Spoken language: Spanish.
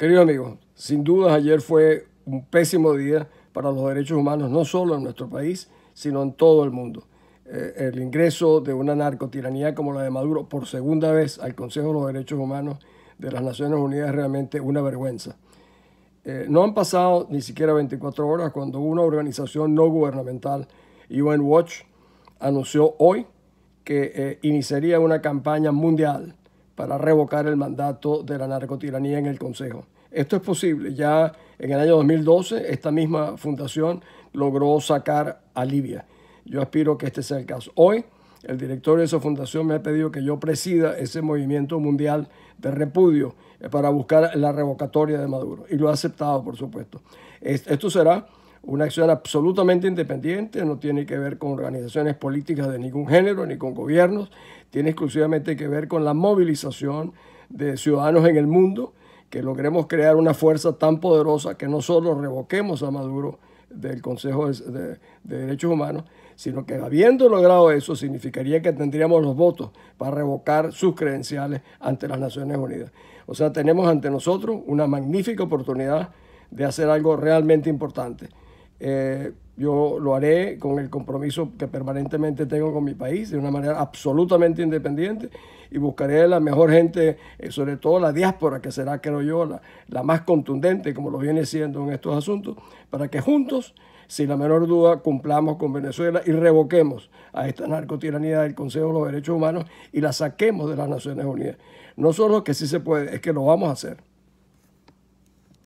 Queridos amigos, sin dudas ayer fue un pésimo día para los derechos humanos, no solo en nuestro país, sino en todo el mundo. Eh, el ingreso de una narcotiranía como la de Maduro por segunda vez al Consejo de los Derechos Humanos de las Naciones Unidas es realmente una vergüenza. Eh, no han pasado ni siquiera 24 horas cuando una organización no gubernamental, UN Watch, anunció hoy que eh, iniciaría una campaña mundial para revocar el mandato de la narcotiranía en el Consejo. Esto es posible. Ya en el año 2012 esta misma fundación logró sacar a Libia. Yo aspiro que este sea el caso. Hoy el director de esa fundación me ha pedido que yo presida ese movimiento mundial de repudio eh, para buscar la revocatoria de Maduro. Y lo ha aceptado, por supuesto. Esto será una acción absolutamente independiente, no tiene que ver con organizaciones políticas de ningún género ni con gobiernos, tiene exclusivamente que ver con la movilización de ciudadanos en el mundo, que logremos crear una fuerza tan poderosa que no solo revoquemos a Maduro del Consejo de, Derechos Humanos, sino que habiendo logrado eso significaría que tendríamos los votos para revocar sus credenciales ante las Naciones Unidas. O sea, tenemos ante nosotros una magnífica oportunidad de hacer algo realmente importante. Eh, yo lo haré con el compromiso que permanentemente tengo con mi país de una manera absolutamente independiente y buscaré la mejor gente, eh, sobre todo la diáspora, que será, creo yo, la, la más contundente, como lo viene siendo en estos asuntos, para que juntos, sin la menor duda, cumplamos con Venezuela y revoquemos a esta narcotiranía del Consejo de los Derechos Humanos y la saquemos de las Naciones Unidas. No solo que sí se puede, es que lo vamos a hacer.